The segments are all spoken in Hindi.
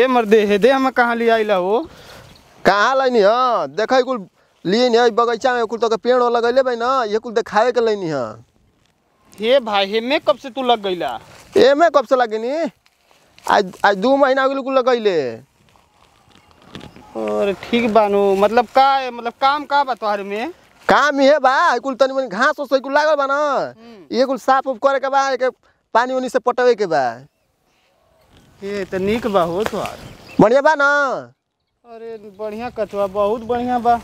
ए मर्दे हे दे हम कहाँ ले आई ला हो कहाँ लाइनी हाँ देख कुल लिए नहीं हाँ, बगीचा में कुल तो पेड़ लगैले भाई ना ये कुल दिखाए के लाइनी हाँ हे भाई हे में कब से तू लग गई ला ए में कब से लगेनी आज आज दो महीना के कुल लगैले और ठीक बानो मतलब का मतलब काम का बा तोहर में काम ही है बा कुल तनी मनी घास उस कुल लागल बा ना ये हम्म। कुल साफ उफ करे के बा पानी उनी से पटवे के बा ये निक बा हो तोहार बढ़िया बा ना अरे बढ़िया कटवा बहुत बढ़िया बा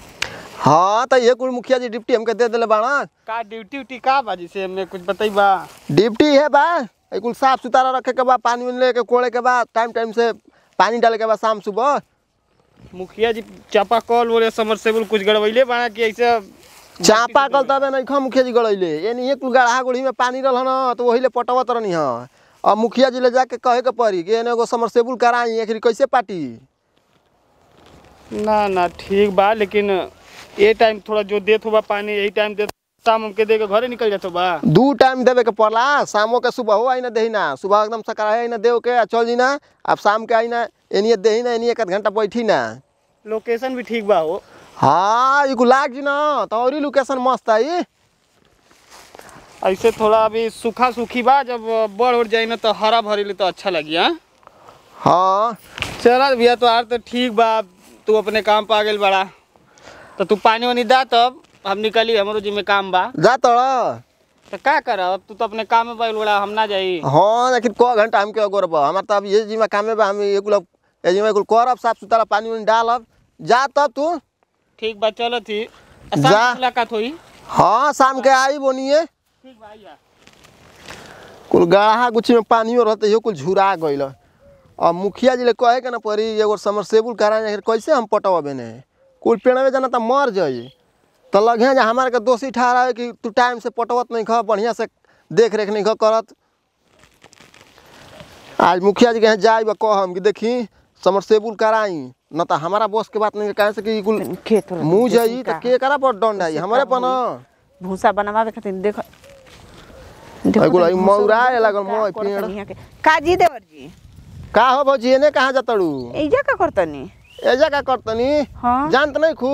हाँ तो ये कुल मुखिया जी डिप्टी हमके दे दिले बाड़ा का ड्यूटी उटी का बा जी से हमें कुछ बताई बा डिप्टी है बा कुल साफ सुथरा रखे के बा पानी उनी के कोड़े के बा टाइम टाइम से पानी डाले के बा शाम सुबह मुखिया जी चापा कॉल बोले समर समरसेबुल कुछ गड़बैले बाड़ा कि ऐसे चापा कल तब नहीं खा मुखिया जी गड़ैले ये नहीं कुल गढ़ा गुड़ी में पानी रहा ना तो वही ले पटवत रहनी हाँ अब मुखिया जी ले जाके कहे के पड़ी कि एने एगो समरसेबुल कराई आखिर कैसे पार्टी ना ना ठीक बा लेकिन ये टाइम थोड़ा जो देत हो पानी यही टाइम देत शाम के दे के घरे निकल जाते बा दू टाइम देवे के पड़ला शाम के सुबह हो आई ना दही ना सुबह एकदम सकारा आई ना देव के चल जी ना अब शाम के आई ना एनिए दही ना एनिए एक घंटा बैठी ना लोकेशन भी ठीक बा हो हाँ इको लाग जी ना तोरी लोकेशन मस्त आई ऐसे थोड़ा अभी सूखा सूखी बा जब बड़ उड़ जाए ना तो हरा भरी तो अच्छा लगी हाँ, हाँ। चल भैया तो तो ठीक बा तू अपने काम पर आ गई बड़ा तो तू पानी वानी दा तब तो हम निकली हमारो जिम्मे काम बा जा तो, तो का कर अब तू तो अपने काम में बैल बड़ा हम ना जाई हाँ लेकिन को घंटा हम के गोरब हमारे तो अब ये जिम्मे काम में बा हम ये ये जिम्मे करब साफ सुथरा पानी वानी डालब जा तब तू ठीक बा चलो थी मुलाकात हुई हाँ शाम के आई बोनिए कुल गढ़ा गुच्छी में पानियो रहते हो कुल झुरा गए और मुखिया जी ले कहे के ना परी एगो समरसेबुल करा जाए कैसे हम पटवे ने कुल पेड़वे जाना तो मर जाइए तो लगे जा हमारे के दोषी ठहरा है कि तू टाइम से पटवत नहीं खा बढ़िया से देख रेख नहीं खा करत आज मुखिया जी के यहाँ जाए कह कि देखी समरसेबुल कराई न तो हमारा बॉस के बात नहीं कहे से कि कुल मुँह जाई तो के करा पर दंड हमारे पर भूसा बनवा देख एगुलाई मौराए लागल म पेड़ काजी देवर जी का हो भौजी एने कहां जतड़ू एजा का करतनी एजा का करतनी हां जानत नहीं खू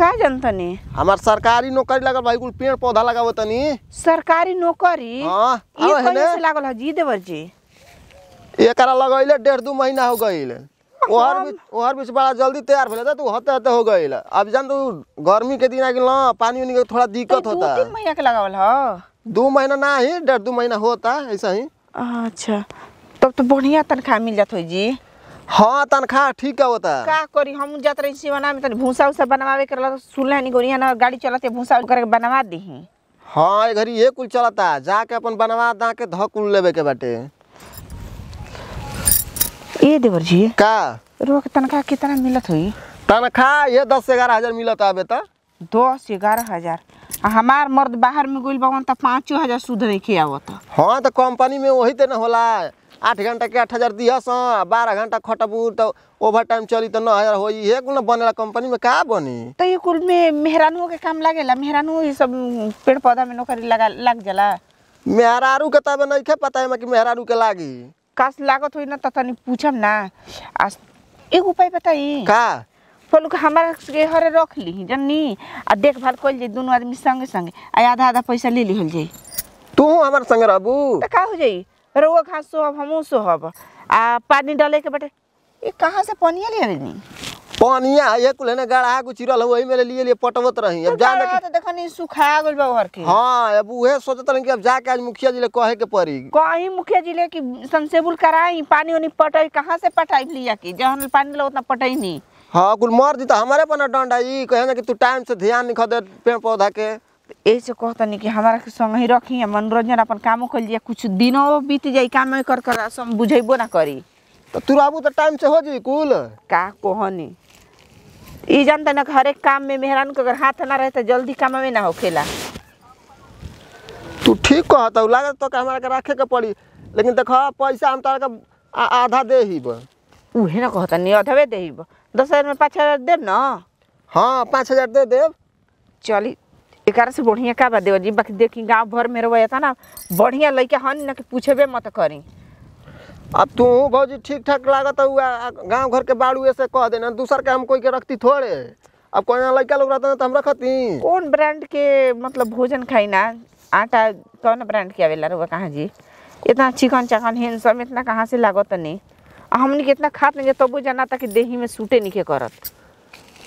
का जनतनी हमार सरकारी नौकरी लागल भाई कुल पेड़ पौधा लगावो तनी सरकारी नौकरी हां ई कने से लागल ह जी देवर जी एकरा लगाइले डेढ़ दो महीना हो गइल ओहर बीच ओहर बीच बड़ा जल्दी तैयार भले तू होते होते हो गइल अब जान तू गर्मी के दिन आ गेल ना पानी उनी के थोड़ा दिक्कत होता दो तीन महीना के लगावल ह दो महीना ना ही डेढ़ दो महीना होता ऐसा ही अच्छा तब तो बढ़िया तनखा मिल जात हो जी हाँ तनखा ठीक है होता का करी हम जात रही सिवाना में तनी भूसा उसा बनवावे के लगा तो है नहीं गोरिया ना गाड़ी चलाते है भूसा करके बनवा दी हाँ ये घड़ी ये कुल चलता जाके अपन बनवा दा के धक उल लेवे के बाटे ये देवर जी का रोक तनखा कितना मिलत हुई तनखा ये दस ग्यारह हजार मिलत आबे तो दस ग्यारह हजार हमार मर्द बाहर में गोल बाबन तो पाँचो हज़ार सूद नहीं आवत हाँ तो कंपनी में वही तो न होला आठ घंटा के आठ हज़ार दिहस हाँ, बारह घंटा खटबू तो ओवर टाइम चली तो नौ हज़ार हो ये गुना बनेला कंपनी में का बनी तो ये कुल में मेहरानुओं के काम लगे ला मेहरानु ये सब पेड़ पौधा में नौकरी लगा लग जला मेहरारू के तब नहीं पता है कि मेहरारू के लागी काश लागत हुई ना तो तनी पूछम ना एक उपाय बताई का फल के हमारे हरे रख ली जानी आ देखभाल कर ली दोनों आदमी संगे संगे आ आधा आधा पैसा ले लिहल जाई तू हमारे संगे रहू तो का हो जाई रो घास सोहब हमहू सोहब आ पानी डाले के बटे ये कहाँ से पानी ले आवेनी पानिया ये हो में लिए लिए पटवत रही अब जाने के तो सुखा बा के हां अब उहे सोचत कि अब जाके आज मुखिया जी ले कहे के पड़ी कहीं मुखिया जी ले कि कराई पानी ओनी पटाई कहां से पटाई लिया कि जहन पानी लो उतना पटाई नहीं हाँ कुल मर दी तो हमारे पना डंडा ई कहे ना कि तू टाइम से ध्यान नहीं खदे पेड़ पौधा के ऐसे कहता नहीं कि हमारा संग ही रखी मनोरंजन अपन कामों कर लिया कुछ दिनों बीत जाई काम कर कर सम बुझेबो ना करी तो तू आबू तो टाइम से हो जी कुल का कोहनी ई जानते ना हर एक काम में मेहरान को अगर हाथ ना रहे तो जल्दी काम में ना होखेला तू ठीक कहता लागत तो हमारा रखे के पड़ी लेकिन देखो पैसा हम तारा तो आधा दे ही बस उहे दे नहीं अधवे दस हज़ार में पाँच हज़ार दे न हाँ पाँच हज़ार दे देव चली एक से बढ़िया का देव जी बाकी देखी गांव भर में रह ना बढ़िया लड़के हन ना कि पूछेबे मत करी अब तू भौजी ठीक ठाक लागत गांव घर के बाड़ू से कह देना दूसर के हम कोई के रखती थोड़े अब कोई लड़का लोग रहता तो हम रखती कौन ब्रांड के मतलब भोजन खाई ना आटा कौन तो ब्रांड के आवेला रहुआ कहाँ जी इतना चिकन चाकन हिन सब इतना कहाँ से लागत नहीं हमने कितना खात नहीं तब जाना था कि देही में सूटे निके के करत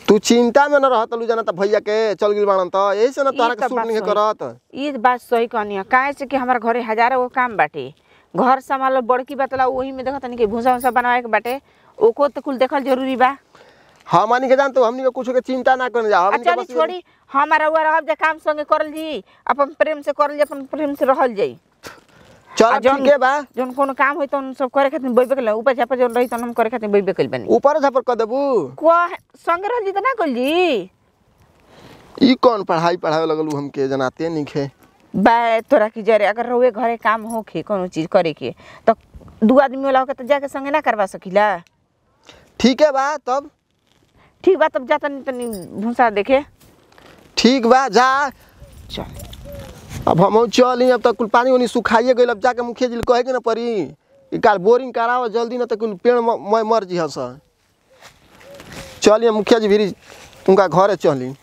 तू चिंता में न रह तलू जाना था भैया के चल गिल बाड़न त यही से न तारा के सूट निके करत ई बात सही कहनी है काहे से कि हमर घरे हजार वो काम बाटे घर संभालो बड़की बतला वही में देखत नहीं कि भूसा उसा बनावे के बाटे ओको त कुल देखल जरूरी बा हां मानी के जान तो हमनी के कुछ के चिंता ना करन जा हम अच्छा छोड़ी हमारा वो रहब जे काम संगे करल जी अपन प्रेम से करल जे अपन प्रेम से रहल जाई चल ठीक है बा जोन कोन काम होई त हम सब करे खातिर बइबे कइल ऊपर झापर जोन रही त हम करे खातिर बइबे कइल बानी ऊपर झापर क देबू को संग रह जी त ना कइल जी ई कोन पढ़ाई पढ़ावे लगल हम के जनाते नहीं खे बा तोरा की जरे अगर रोवे घरे काम हो के कोनो चीज करे के त दू आदमी वाला के त जाके संगे ना करवा सकिला ठीक है बा तब ठीक बा तब जा तनी तनी भूसा देखे ठीक बा जा चल अब हम चल अब तक कुल पानी उनी सुखाइए गए अब जाके मुखिया जी कहे के ना परी कल बोरिंग कराओ जल्दी ना तो कुल पेड़ मैं मर जी हस चलिए मुखिया जी भी उनका घर चलिए